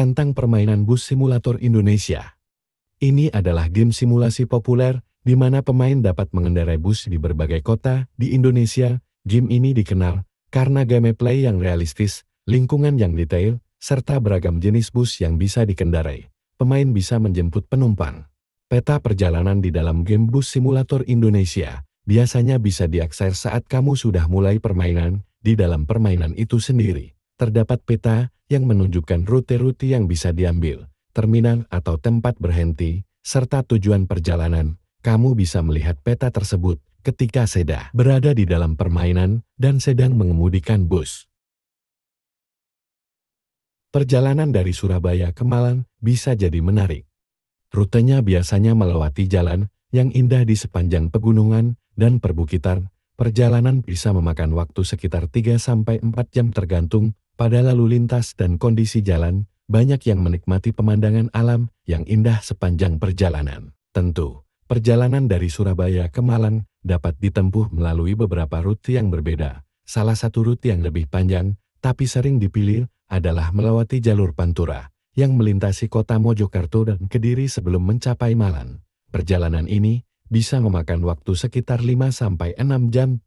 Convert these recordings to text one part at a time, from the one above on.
tentang permainan bus simulator Indonesia. Ini adalah game simulasi populer di mana pemain dapat mengendarai bus di berbagai kota di Indonesia. Game ini dikenal karena gameplay yang realistis, lingkungan yang detail, serta beragam jenis bus yang bisa dikendarai. Pemain bisa menjemput penumpang. Peta perjalanan di dalam game bus simulator Indonesia biasanya bisa diakses saat kamu sudah mulai permainan di dalam permainan itu sendiri terdapat peta yang menunjukkan rute-rute yang bisa diambil, terminal atau tempat berhenti, serta tujuan perjalanan. Kamu bisa melihat peta tersebut ketika Seda berada di dalam permainan dan sedang mengemudikan bus. Perjalanan dari Surabaya ke Malang bisa jadi menarik. Rutenya biasanya melewati jalan yang indah di sepanjang pegunungan dan perbukitan. Perjalanan bisa memakan waktu sekitar 3-4 jam tergantung pada lalu lintas dan kondisi jalan, banyak yang menikmati pemandangan alam yang indah sepanjang perjalanan. Tentu, perjalanan dari Surabaya ke Malang dapat ditempuh melalui beberapa rute yang berbeda. Salah satu rute yang lebih panjang, tapi sering dipilih, adalah melewati jalur Pantura, yang melintasi kota Mojokerto dan Kediri sebelum mencapai Malang. Perjalanan ini bisa memakan waktu sekitar 5-6 jam,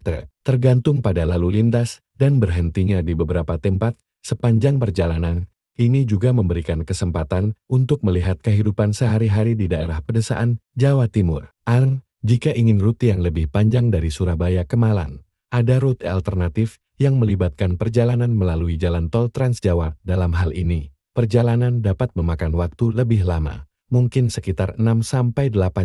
tergantung pada lalu lintas, dan berhentinya di beberapa tempat Sepanjang perjalanan, ini juga memberikan kesempatan untuk melihat kehidupan sehari-hari di daerah pedesaan Jawa Timur. Arn, jika ingin rute yang lebih panjang dari Surabaya ke Malang, ada rute alternatif yang melibatkan perjalanan melalui jalan tol Trans Jawa. Dalam hal ini, perjalanan dapat memakan waktu lebih lama, mungkin sekitar 6-8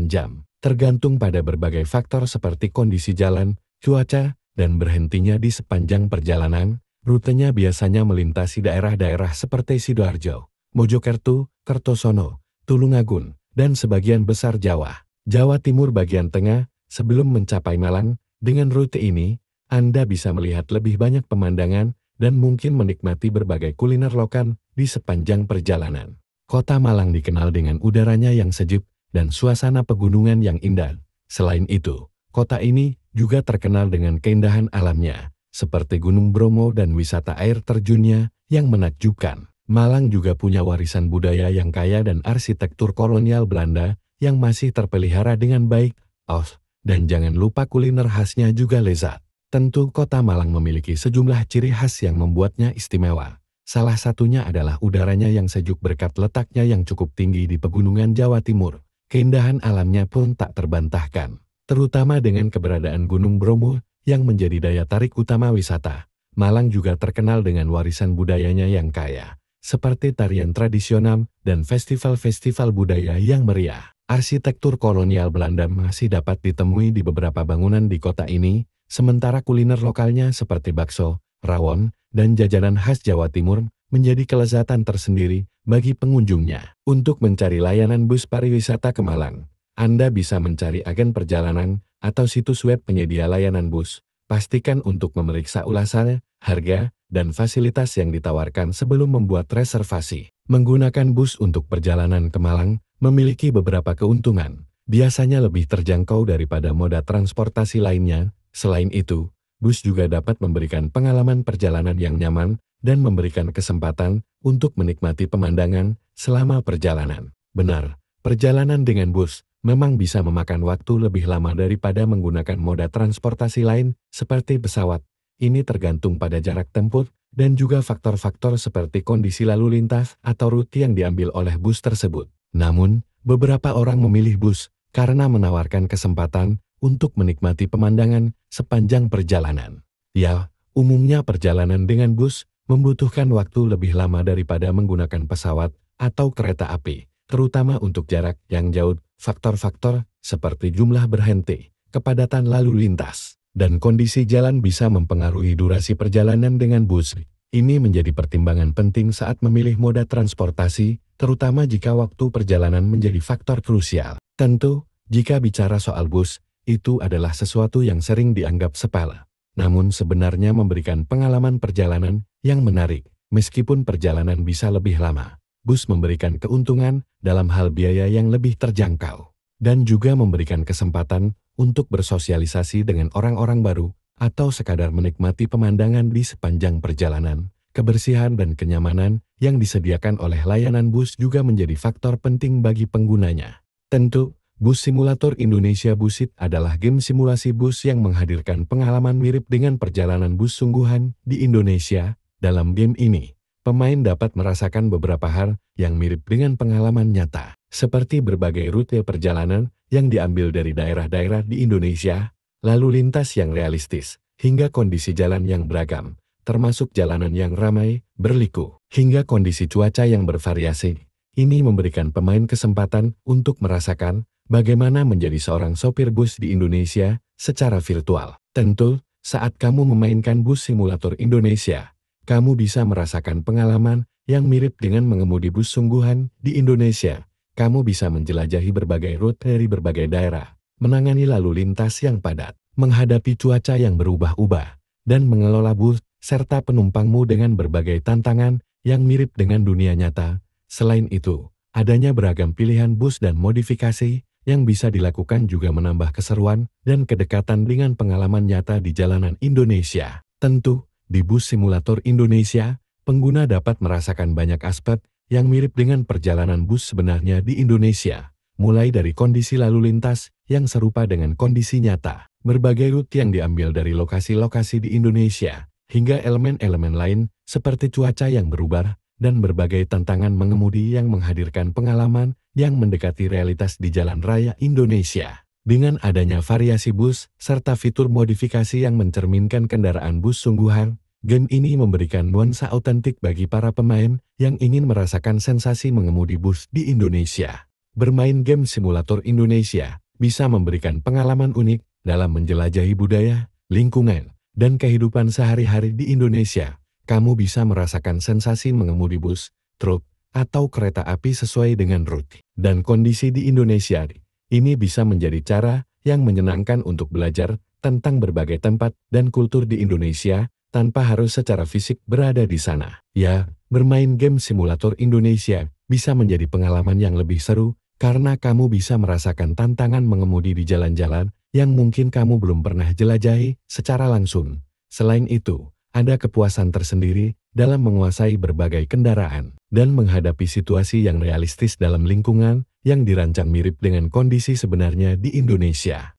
jam, tergantung pada berbagai faktor seperti kondisi jalan, cuaca, dan berhentinya di sepanjang perjalanan. Rutenya biasanya melintasi daerah-daerah seperti Sidoarjo, Mojokerto, Kertosono, Tulungagung, dan sebagian besar Jawa. Jawa Timur bagian tengah, sebelum mencapai Malang, dengan rute ini, Anda bisa melihat lebih banyak pemandangan dan mungkin menikmati berbagai kuliner lokal di sepanjang perjalanan. Kota Malang dikenal dengan udaranya yang sejuk dan suasana pegunungan yang indah. Selain itu, kota ini juga terkenal dengan keindahan alamnya, seperti Gunung Bromo dan wisata air terjunnya yang menakjubkan. Malang juga punya warisan budaya yang kaya dan arsitektur kolonial Belanda yang masih terpelihara dengan baik. Oh, dan jangan lupa kuliner khasnya juga lezat. Tentu kota Malang memiliki sejumlah ciri khas yang membuatnya istimewa. Salah satunya adalah udaranya yang sejuk berkat letaknya yang cukup tinggi di pegunungan Jawa Timur. Keindahan alamnya pun tak terbantahkan. Terutama dengan keberadaan Gunung Bromo yang menjadi daya tarik utama wisata. Malang juga terkenal dengan warisan budayanya yang kaya, seperti tarian tradisional dan festival-festival budaya yang meriah. Arsitektur kolonial Belanda masih dapat ditemui di beberapa bangunan di kota ini, sementara kuliner lokalnya seperti bakso, rawon, dan jajanan khas Jawa Timur menjadi kelezatan tersendiri bagi pengunjungnya. Untuk mencari layanan bus pariwisata ke Malang, anda bisa mencari agen perjalanan atau situs web penyedia layanan bus. Pastikan untuk memeriksa ulasannya, harga, dan fasilitas yang ditawarkan sebelum membuat reservasi. Menggunakan bus untuk perjalanan ke Malang memiliki beberapa keuntungan. Biasanya lebih terjangkau daripada moda transportasi lainnya. Selain itu, bus juga dapat memberikan pengalaman perjalanan yang nyaman dan memberikan kesempatan untuk menikmati pemandangan selama perjalanan. Benar, perjalanan dengan bus memang bisa memakan waktu lebih lama daripada menggunakan moda transportasi lain, seperti pesawat. Ini tergantung pada jarak tempuh dan juga faktor-faktor seperti kondisi lalu lintas atau rute yang diambil oleh bus tersebut. Namun, beberapa orang memilih bus karena menawarkan kesempatan untuk menikmati pemandangan sepanjang perjalanan. Ya, umumnya perjalanan dengan bus membutuhkan waktu lebih lama daripada menggunakan pesawat atau kereta api terutama untuk jarak yang jauh, faktor-faktor seperti jumlah berhenti, kepadatan lalu lintas, dan kondisi jalan bisa mempengaruhi durasi perjalanan dengan bus. Ini menjadi pertimbangan penting saat memilih moda transportasi, terutama jika waktu perjalanan menjadi faktor krusial. Tentu, jika bicara soal bus, itu adalah sesuatu yang sering dianggap sepala. Namun sebenarnya memberikan pengalaman perjalanan yang menarik, meskipun perjalanan bisa lebih lama bus memberikan keuntungan dalam hal biaya yang lebih terjangkau, dan juga memberikan kesempatan untuk bersosialisasi dengan orang-orang baru atau sekadar menikmati pemandangan di sepanjang perjalanan. Kebersihan dan kenyamanan yang disediakan oleh layanan bus juga menjadi faktor penting bagi penggunanya. Tentu, Bus Simulator Indonesia Busit adalah game simulasi bus yang menghadirkan pengalaman mirip dengan perjalanan bus sungguhan di Indonesia dalam game ini pemain dapat merasakan beberapa hal yang mirip dengan pengalaman nyata, seperti berbagai rute perjalanan yang diambil dari daerah-daerah di Indonesia, lalu lintas yang realistis, hingga kondisi jalan yang beragam, termasuk jalanan yang ramai, berliku, hingga kondisi cuaca yang bervariasi. Ini memberikan pemain kesempatan untuk merasakan bagaimana menjadi seorang sopir bus di Indonesia secara virtual. Tentu, saat kamu memainkan bus simulator Indonesia, kamu bisa merasakan pengalaman yang mirip dengan mengemudi bus sungguhan di Indonesia. Kamu bisa menjelajahi berbagai rute dari berbagai daerah, menangani lalu lintas yang padat, menghadapi cuaca yang berubah-ubah, dan mengelola bus serta penumpangmu dengan berbagai tantangan yang mirip dengan dunia nyata. Selain itu, adanya beragam pilihan bus dan modifikasi yang bisa dilakukan juga menambah keseruan dan kedekatan dengan pengalaman nyata di jalanan Indonesia. Tentu, di bus simulator Indonesia, pengguna dapat merasakan banyak aspek yang mirip dengan perjalanan bus sebenarnya di Indonesia, mulai dari kondisi lalu lintas yang serupa dengan kondisi nyata, berbagai rute yang diambil dari lokasi-lokasi di Indonesia, hingga elemen-elemen lain seperti cuaca yang berubah dan berbagai tantangan mengemudi yang menghadirkan pengalaman yang mendekati realitas di jalan raya Indonesia. Dengan adanya variasi bus, serta fitur modifikasi yang mencerminkan kendaraan bus sungguhan, game ini memberikan nuansa autentik bagi para pemain yang ingin merasakan sensasi mengemudi bus di Indonesia. Bermain game simulator Indonesia bisa memberikan pengalaman unik dalam menjelajahi budaya, lingkungan, dan kehidupan sehari-hari di Indonesia. Kamu bisa merasakan sensasi mengemudi bus, truk, atau kereta api sesuai dengan rute dan kondisi di Indonesia ini bisa menjadi cara yang menyenangkan untuk belajar tentang berbagai tempat dan kultur di Indonesia tanpa harus secara fisik berada di sana. Ya, bermain game simulator Indonesia bisa menjadi pengalaman yang lebih seru karena kamu bisa merasakan tantangan mengemudi di jalan-jalan yang mungkin kamu belum pernah jelajahi secara langsung. Selain itu, ada kepuasan tersendiri dalam menguasai berbagai kendaraan dan menghadapi situasi yang realistis dalam lingkungan yang dirancang mirip dengan kondisi sebenarnya di Indonesia.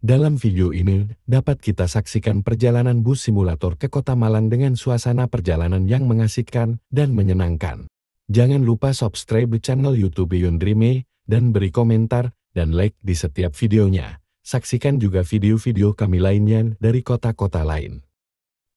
Dalam video ini, dapat kita saksikan perjalanan bus simulator ke kota Malang dengan suasana perjalanan yang mengasihkan dan menyenangkan. Jangan lupa subscribe channel YouTube Yundrime dan beri komentar dan like di setiap videonya. Saksikan juga video-video kami lainnya dari kota-kota lain.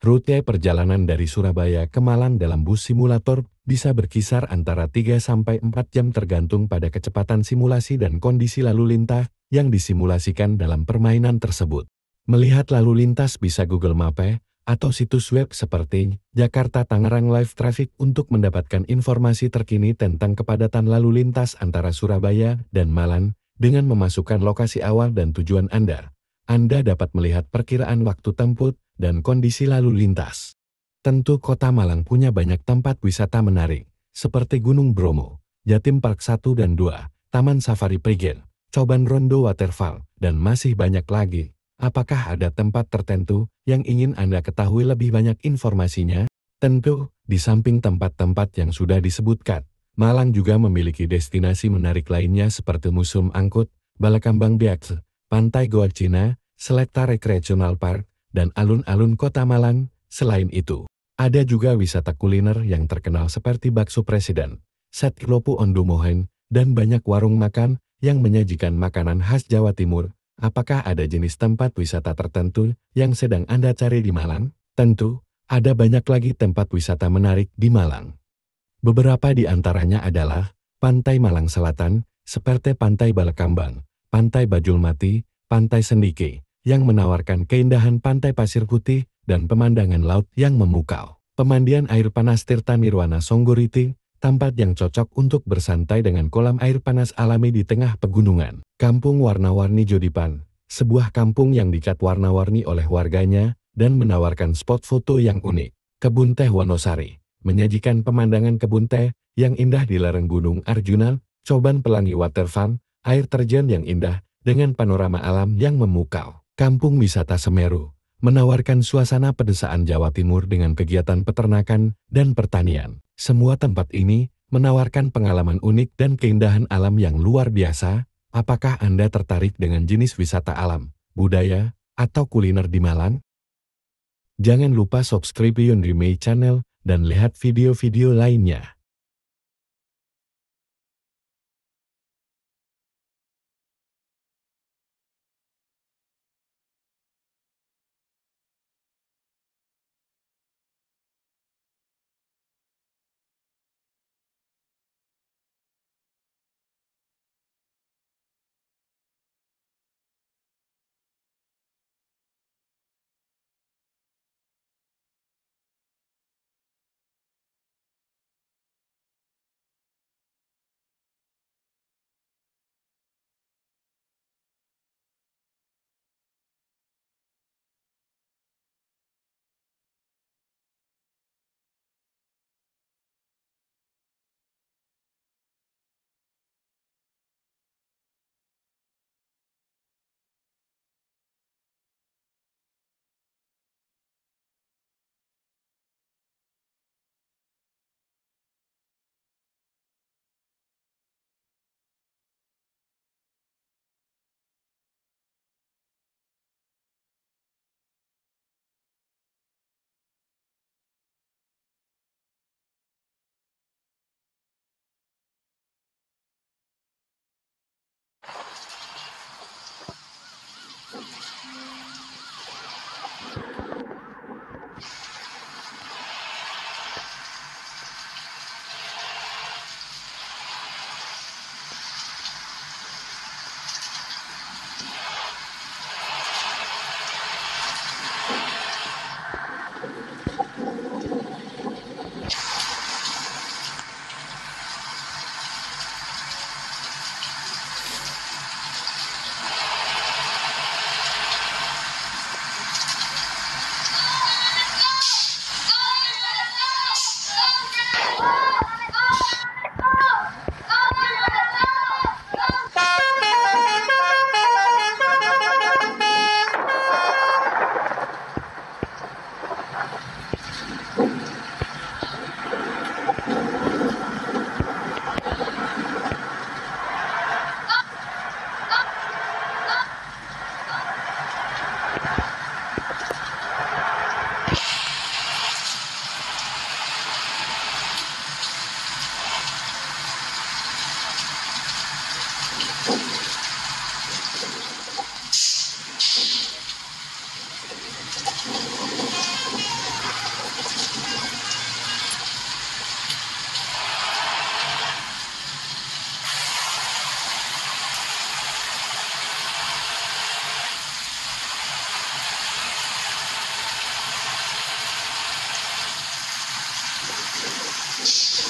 Rute perjalanan dari Surabaya ke Malang dalam bus simulator bisa berkisar antara 3 sampai 4 jam tergantung pada kecepatan simulasi dan kondisi lalu lintas yang disimulasikan dalam permainan tersebut. Melihat lalu lintas bisa Google Maps atau situs web seperti Jakarta Tangerang Live Traffic untuk mendapatkan informasi terkini tentang kepadatan lalu lintas antara Surabaya dan Malang dengan memasukkan lokasi awal dan tujuan Anda. Anda dapat melihat perkiraan waktu tempuh dan kondisi lalu lintas. Tentu kota Malang punya banyak tempat wisata menarik, seperti Gunung Bromo, Jatim Park 1 dan 2, Taman Safari Prigen, Coban Rondo Waterfall, dan masih banyak lagi. Apakah ada tempat tertentu yang ingin Anda ketahui lebih banyak informasinya? Tentu, di samping tempat-tempat yang sudah disebutkan, Malang juga memiliki destinasi menarik lainnya seperti Museum Angkut, Balakambang Biakse, Pantai Goa Cina, Selekta Recreational Park, dan alun-alun Kota Malang. Selain itu, ada juga wisata kuliner yang terkenal seperti bakso presiden, set Ondu Mohen, dan banyak warung makan yang menyajikan makanan khas Jawa Timur. Apakah ada jenis tempat wisata tertentu yang sedang Anda cari di Malang? Tentu, ada banyak lagi tempat wisata menarik di Malang. Beberapa di antaranya adalah Pantai Malang Selatan, seperti Pantai Balakambang, Pantai Bajulmati, Pantai Sendiki, yang menawarkan keindahan pantai pasir putih dan pemandangan laut yang memukau. Pemandian air panas Tirta Nirwana Songgoriti, tempat yang cocok untuk bersantai dengan kolam air panas alami di tengah pegunungan. Kampung Warna-Warni Jodipan, sebuah kampung yang dicat warna-warni oleh warganya dan menawarkan spot foto yang unik. Kebun Teh Wonosari, menyajikan pemandangan kebun teh yang indah di lereng Gunung Arjuna, Coban Pelangi Waterfront, air terjun yang indah, dengan panorama alam yang memukau. Kampung Wisata Semeru menawarkan suasana pedesaan Jawa Timur dengan kegiatan peternakan dan pertanian. Semua tempat ini menawarkan pengalaman unik dan keindahan alam yang luar biasa. Apakah Anda tertarik dengan jenis wisata alam, budaya, atau kuliner di Malang? Jangan lupa subscribe Yondri Channel dan lihat video-video lainnya. Thank you.